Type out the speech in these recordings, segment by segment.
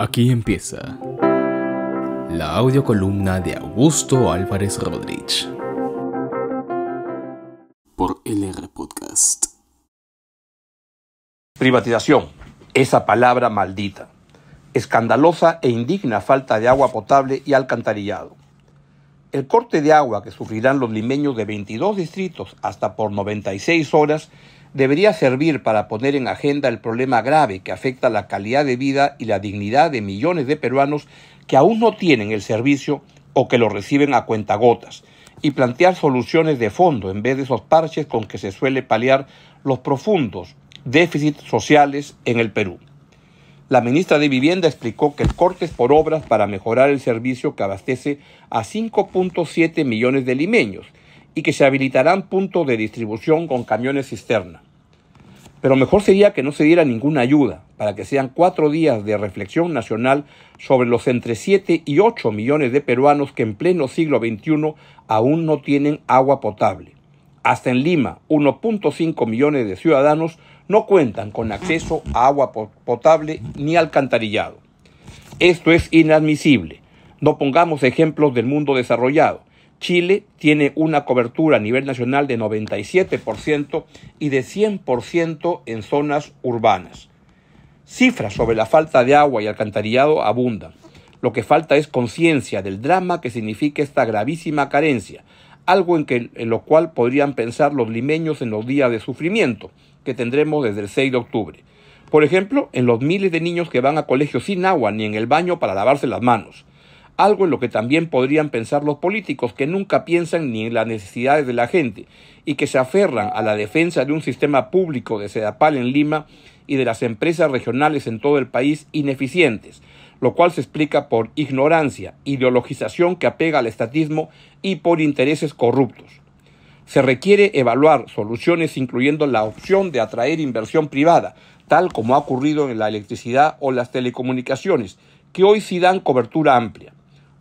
Aquí empieza la audio columna de Augusto Álvarez Rodríguez por LR Podcast. Privatización, esa palabra maldita. Escandalosa e indigna falta de agua potable y alcantarillado. El corte de agua que sufrirán los limeños de 22 distritos hasta por 96 horas debería servir para poner en agenda el problema grave que afecta la calidad de vida y la dignidad de millones de peruanos que aún no tienen el servicio o que lo reciben a cuentagotas y plantear soluciones de fondo en vez de esos parches con que se suele paliar los profundos déficits sociales en el Perú. La ministra de Vivienda explicó que el es por obras para mejorar el servicio que abastece a 5.7 millones de limeños y que se habilitarán puntos de distribución con camiones cisterna. Pero mejor sería que no se diera ninguna ayuda, para que sean cuatro días de reflexión nacional sobre los entre 7 y 8 millones de peruanos que en pleno siglo XXI aún no tienen agua potable. Hasta en Lima, 1.5 millones de ciudadanos no cuentan con acceso a agua potable ni alcantarillado. Esto es inadmisible. No pongamos ejemplos del mundo desarrollado Chile tiene una cobertura a nivel nacional de 97% y de 100% en zonas urbanas. Cifras sobre la falta de agua y alcantarillado abundan. Lo que falta es conciencia del drama que significa esta gravísima carencia, algo en, lo cual podrían pensar los limeños en los días de sufrimiento que tendremos desde el 6 de octubre. Por ejemplo, en los miles de niños que van a colegios sin agua ni en el baño para lavarse las manos algo en lo que también podrían pensar los políticos, que nunca piensan ni en las necesidades de la gente y que se aferran a la defensa de un sistema público de Sedapal en Lima y de las empresas regionales en todo el país ineficientes, lo cual se explica por ignorancia, ideologización que apega al estatismo y por intereses corruptos. Se requiere evaluar soluciones incluyendo la opción de atraer inversión privada, tal como ha ocurrido en la electricidad o las telecomunicaciones, que hoy sí dan cobertura amplia.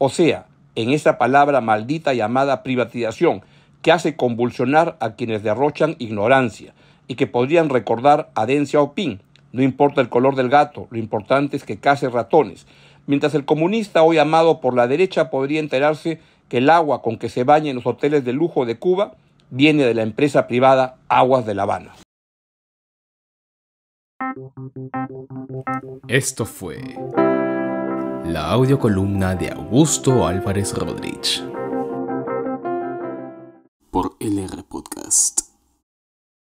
O sea, en esa palabra maldita llamada privatización, que hace convulsionar a quienes derrochan ignorancia y que podrían recordar a o Pin. No importa el color del gato, lo importante es que case ratones. Mientras el comunista hoy amado por la derecha podría enterarse que el agua con que se baña en los hoteles de lujo de Cuba viene de la empresa privada Aguas de La Habana. Esto fue la audiocolumna de Augusto Álvarez Rodríguez. Por LR Podcast.